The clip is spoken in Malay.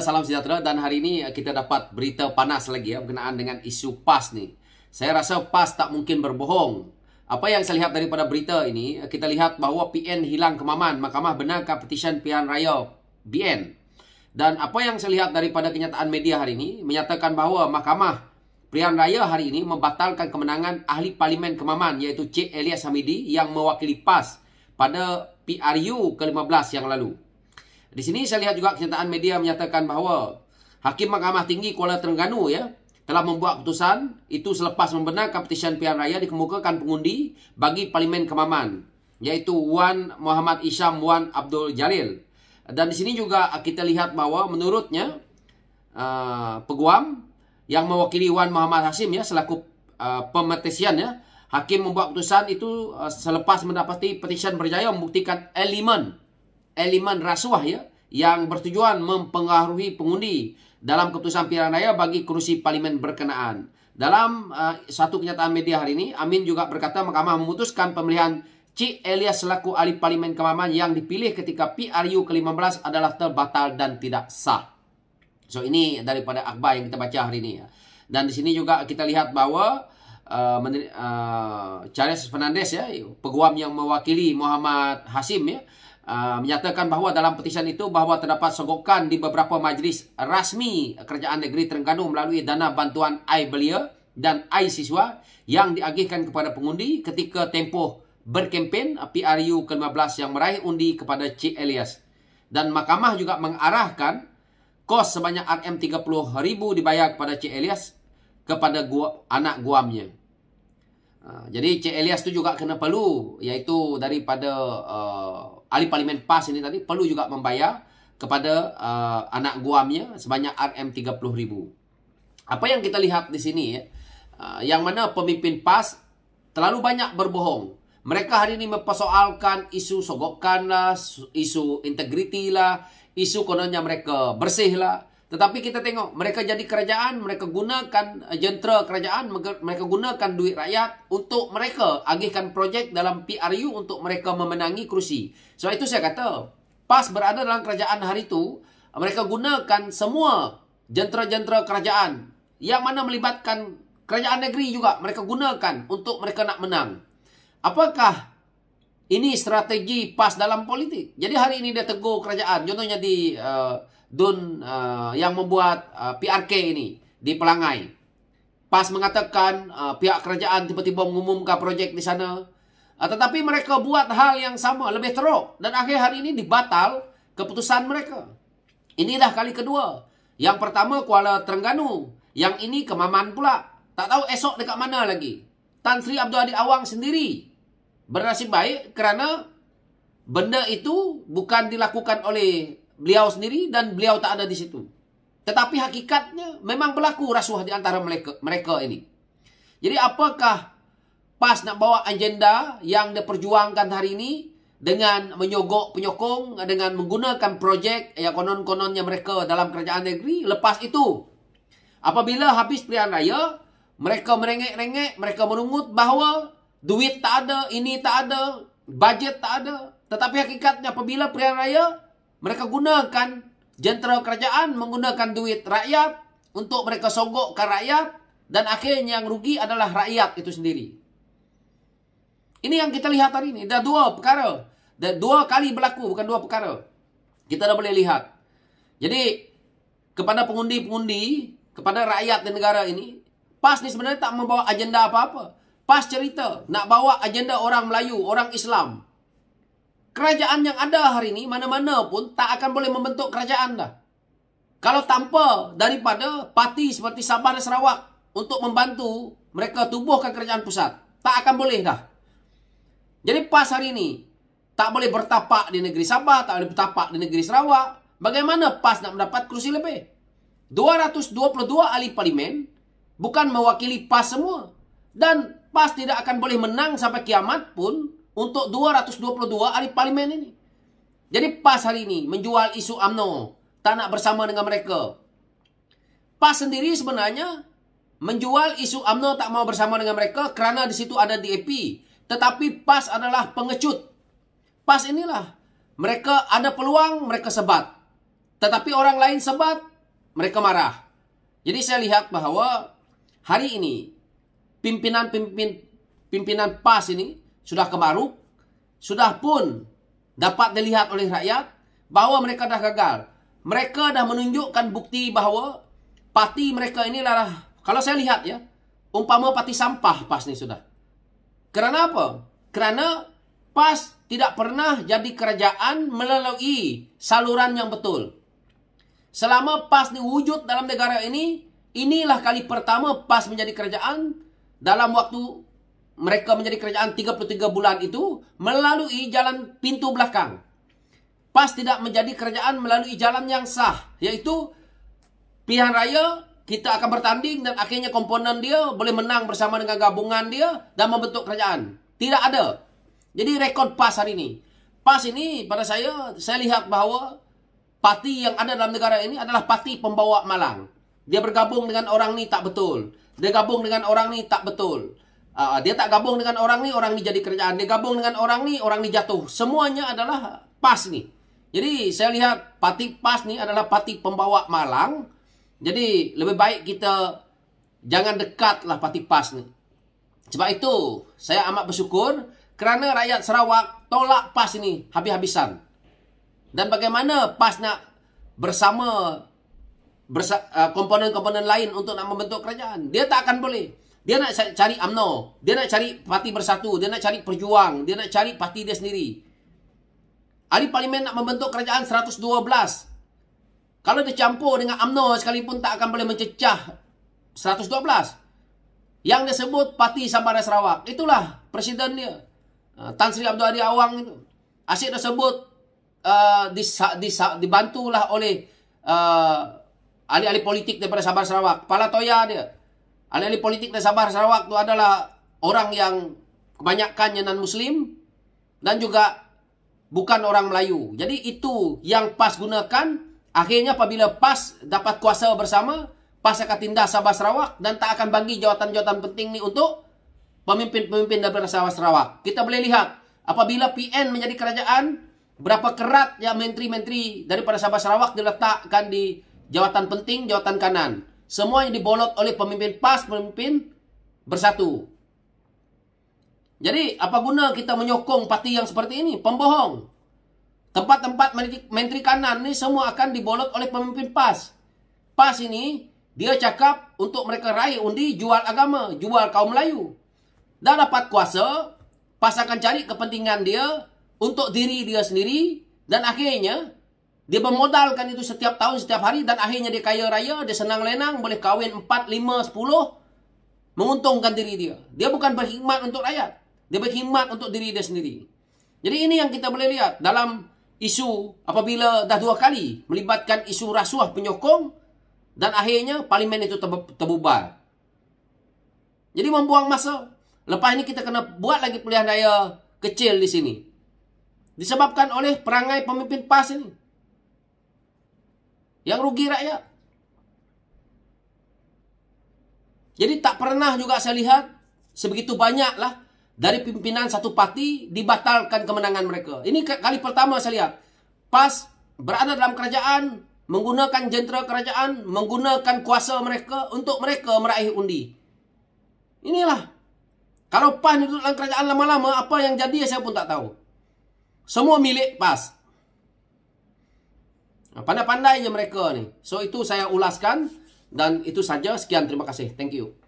Salam sejahtera dan hari ini eh, kita dapat berita panas lagi ya berkenaan dengan isu PAS ni. Saya rasa PAS tak mungkin berbohong. Apa yang saya lihat daripada berita ini, eh, kita lihat bahawa PN hilang kemaman. Mahkamah benarkan petisyen pilihan raya BN. Dan apa yang saya lihat daripada kenyataan media hari ini, menyatakan bahawa Mahkamah Pilihan Raya hari ini membatalkan kemenangan Ahli Parlimen Kemaman iaitu Cik Elias Hamidi yang mewakili PAS pada PRU ke-15 yang lalu. Di sini saya lihat juga kenyataan media menyatakan bahawa Hakim Mahkamah Tinggi Kuala Terengganu ya telah membuat keputusan itu selepas membenarkan petisyen pilihan raya dikemukakan pengundi bagi Parlimen Kemaman iaitu Wan Muhammad Isham Wan Abdul Jalil. Dan di sini juga kita lihat bahawa menurutnya uh, peguam yang mewakili Wan Muhammad Hasim ya selaku uh, pemetisian ya Hakim membuat keputusan itu uh, selepas mendapati petisyen berjaya membuktikan elemen elemen rasuah ya yang bertujuan mempengaruhi pengundi dalam keputusan pilihan raya bagi kerusi parlimen berkenaan. Dalam uh, satu kenyataan media hari ini, Amin juga berkata mahkamah memutuskan pemilihan C Elias selaku ahli parlimen kemaman yang dipilih ketika PRU ke-15 adalah terbatal dan tidak sah. So ini daripada akhbar yang kita baca hari ini. Ya. Dan di sini juga kita lihat bahawa uh, uh, Charles Fernandez, ya, peguam yang mewakili Muhammad Hasim, ya, Uh, menyatakan bahawa dalam petisyen itu bahawa terdapat sogokan di beberapa majlis rasmi kerajaan negeri Terengganu melalui dana bantuan air belia dan air siswa yang diagihkan kepada pengundi ketika tempoh berkempen uh, PRU ke-15 yang meraih undi kepada Cik Elias. Dan mahkamah juga mengarahkan kos sebanyak RM30,000 dibayar kepada Cik Elias kepada gua, anak guamnya. Uh, jadi Cik Elias tu juga kena perlu iaitu daripada uh, ahli parlimen PAS ini tadi perlu juga membayar kepada uh, anak guamnya sebanyak RM30,000. Apa yang kita lihat di sini, ya, uh, yang mana pemimpin PAS terlalu banyak berbohong. Mereka hari ini mempersoalkan isu sogokan lah, isu integriti lah, isu kononnya mereka bersih lah. Tetapi kita tengok mereka jadi kerajaan, mereka gunakan eh, jentera kerajaan, mereka gunakan duit rakyat untuk mereka agihkan projek dalam PRU untuk mereka memenangi kerusi. Sebab itu saya kata, PAS berada dalam kerajaan hari itu, mereka gunakan semua jentera-jentera kerajaan yang mana melibatkan kerajaan negeri juga mereka gunakan untuk mereka nak menang. Apakah ini strategi PAS dalam politik? Jadi hari ini dia tegur kerajaan, contohnya di... Uh, Dun uh, yang membuat uh, PRK ini di Pelangai. PAS mengatakan uh, pihak kerajaan tiba-tiba mengumumkan projek di sana. Uh, tetapi mereka buat hal yang sama, lebih teruk. Dan akhir hari ini dibatal keputusan mereka. Inilah kali kedua. Yang pertama Kuala Terengganu. Yang ini Kemaman pula. Tak tahu esok dekat mana lagi. Tan Sri Abdul Adi Awang sendiri bernasib baik kerana benda itu bukan dilakukan oleh beliau sendiri dan beliau tak ada di situ. Tetapi hakikatnya memang berlaku rasuah di antara mereka, mereka ini. Jadi apakah PAS nak bawa agenda yang diperjuangkan hari ini dengan menyogok penyokong, dengan menggunakan projek yang konon-kononnya mereka dalam kerajaan negeri. Lepas itu, apabila habis pilihan raya, mereka merengek-rengek, mereka merungut bahawa duit tak ada, ini tak ada, bajet tak ada. Tetapi hakikatnya apabila pilihan raya, mereka gunakan jentera kerajaan menggunakan duit rakyat untuk mereka sogokkan rakyat dan akhirnya yang rugi adalah rakyat itu sendiri. Ini yang kita lihat hari ini. Ada dua perkara. Ada dua kali berlaku bukan dua perkara. Kita dah boleh lihat. Jadi kepada pengundi-pengundi, kepada rakyat di negara ini, PAS ni sebenarnya tak membawa agenda apa-apa. PAS cerita nak bawa agenda orang Melayu, orang Islam kerajaan yang ada hari ini mana-mana pun tak akan boleh membentuk kerajaan dah. Kalau tanpa daripada parti seperti Sabah dan Sarawak untuk membantu mereka tubuhkan kerajaan pusat. Tak akan boleh dah. Jadi PAS hari ini tak boleh bertapak di negeri Sabah, tak boleh bertapak di negeri Sarawak. Bagaimana PAS nak mendapat kerusi lebih? 222 ahli parlimen bukan mewakili PAS semua. Dan PAS tidak akan boleh menang sampai kiamat pun untuk 222 hari parlimen ini. Jadi PAS hari ini menjual isu UMNO. Tak nak bersama dengan mereka. PAS sendiri sebenarnya menjual isu UMNO tak mau bersama dengan mereka kerana di situ ada DAP. Tetapi PAS adalah pengecut. PAS inilah. Mereka ada peluang, mereka sebat. Tetapi orang lain sebat, mereka marah. Jadi saya lihat bahawa hari ini pimpinan-pimpinan PAS ini sudah kemaruk, sudah pun dapat dilihat oleh rakyat bahawa mereka dah gagal. Mereka dah menunjukkan bukti bahawa parti mereka ini adalah kalau saya lihat ya, umpama parti sampah PAS ni sudah. Kerana apa? Kerana PAS tidak pernah jadi kerajaan melalui saluran yang betul. Selama PAS ni wujud dalam negara ini, inilah kali pertama PAS menjadi kerajaan dalam waktu mereka menjadi kerajaan 33 bulan itu melalui jalan pintu belakang. PAS tidak menjadi kerajaan melalui jalan yang sah. Iaitu pilihan raya kita akan bertanding dan akhirnya komponen dia boleh menang bersama dengan gabungan dia dan membentuk kerajaan. Tidak ada. Jadi rekod PAS hari ini. PAS ini pada saya, saya lihat bahawa parti yang ada dalam negara ini adalah parti pembawa malang. Dia bergabung dengan orang ni tak betul. Dia gabung dengan orang ni tak betul. Uh, dia tak gabung dengan orang ni, orang ni jadi kerjaan. Dia gabung dengan orang ni, orang ni jatuh. Semuanya adalah pas ni. Jadi saya lihat parti pas ni adalah parti pembawa malang. Jadi lebih baik kita jangan dekat lah parti pas ni. Sebab itu saya amat bersyukur kerana rakyat Sarawak tolak pas ni habis-habisan. Dan bagaimana pas nak bersama ah, komponen-komponen bersa lain untuk nak membentuk kerajaan. Dia tak akan boleh. Dia nak cari UMNO. Dia nak cari parti bersatu. Dia nak cari perjuang. Dia nak cari parti dia sendiri. Ahli Parlimen nak membentuk kerajaan 112. Kalau dia campur dengan UMNO sekalipun tak akan boleh mencecah 112. Yang dia sebut parti Sabah dan Sarawak. Itulah presiden dia. Ah, Tan Sri Abdul Adi Awang itu. Asyik dia sebut uh, ah, disa, dibantulah oleh uh, ahli-ahli politik daripada Sabah Sarawak. Kepala Toya dia. Ahli-ahli politik di Sabah Sarawak itu adalah orang yang kebanyakannya non-Muslim dan juga bukan orang Melayu. Jadi itu yang PAS gunakan. Akhirnya apabila PAS dapat kuasa bersama, PAS akan tindas Sabah Sarawak dan tak akan bagi jawatan-jawatan penting ni untuk pemimpin-pemimpin daripada Sabah Sarawak. Kita boleh lihat apabila PN menjadi kerajaan, berapa kerat yang menteri-menteri daripada Sabah Sarawak diletakkan di jawatan penting, jawatan kanan. Semuanya dibolot oleh pemimpin PAS, pemimpin bersatu. Jadi, apa guna kita menyokong parti yang seperti ini? Pembohong. Tempat-tempat menteri kanan ini semua akan dibolot oleh pemimpin PAS. PAS ini, dia cakap untuk mereka raih undi jual agama, jual kaum Melayu. Dah dapat kuasa, PAS akan cari kepentingan dia untuk diri dia sendiri. Dan akhirnya, dia bermodalkan itu setiap tahun, setiap hari dan akhirnya dia kaya raya, dia senang lenang, boleh kahwin 4, 5, 10. Menguntungkan diri dia. Dia bukan berkhidmat untuk rakyat. Dia berkhidmat untuk diri dia sendiri. Jadi ini yang kita boleh lihat dalam isu apabila dah dua kali melibatkan isu rasuah penyokong dan akhirnya parlimen itu terbubar. Jadi membuang masa. Lepas ini kita kena buat lagi pilihan daya kecil di sini. Disebabkan oleh perangai pemimpin PAS ini. Yang rugi rakyat. Jadi tak pernah juga saya lihat sebegitu banyaklah dari pimpinan satu parti dibatalkan kemenangan mereka. Ini kali pertama saya lihat. PAS berada dalam kerajaan, menggunakan jentera kerajaan, menggunakan kuasa mereka untuk mereka meraih undi. Inilah. Kalau PAS duduk dalam kerajaan lama-lama, apa yang jadi saya pun tak tahu. Semua milik PAS. Ah, Pandai-pandainya mereka ni. So itu saya ulaskan dan itu saja. Sekian terima kasih. Thank you.